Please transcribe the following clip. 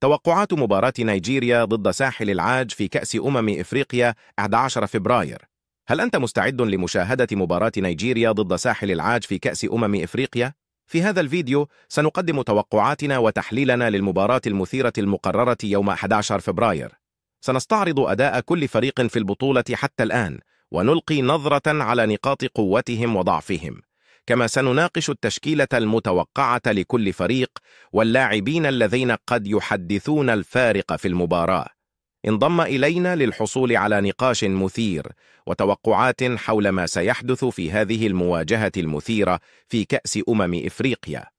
توقعات مباراة نيجيريا ضد ساحل العاج في كأس أمم إفريقيا 11 فبراير هل أنت مستعد لمشاهدة مباراة نيجيريا ضد ساحل العاج في كأس أمم إفريقيا؟ في هذا الفيديو سنقدم توقعاتنا وتحليلنا للمباراة المثيرة المقررة يوم 11 فبراير سنستعرض أداء كل فريق في البطولة حتى الآن ونلقي نظرة على نقاط قوتهم وضعفهم كما سنناقش التشكيلة المتوقعة لكل فريق واللاعبين الذين قد يحدثون الفارق في المباراة انضم إلينا للحصول على نقاش مثير وتوقعات حول ما سيحدث في هذه المواجهة المثيرة في كأس أمم إفريقيا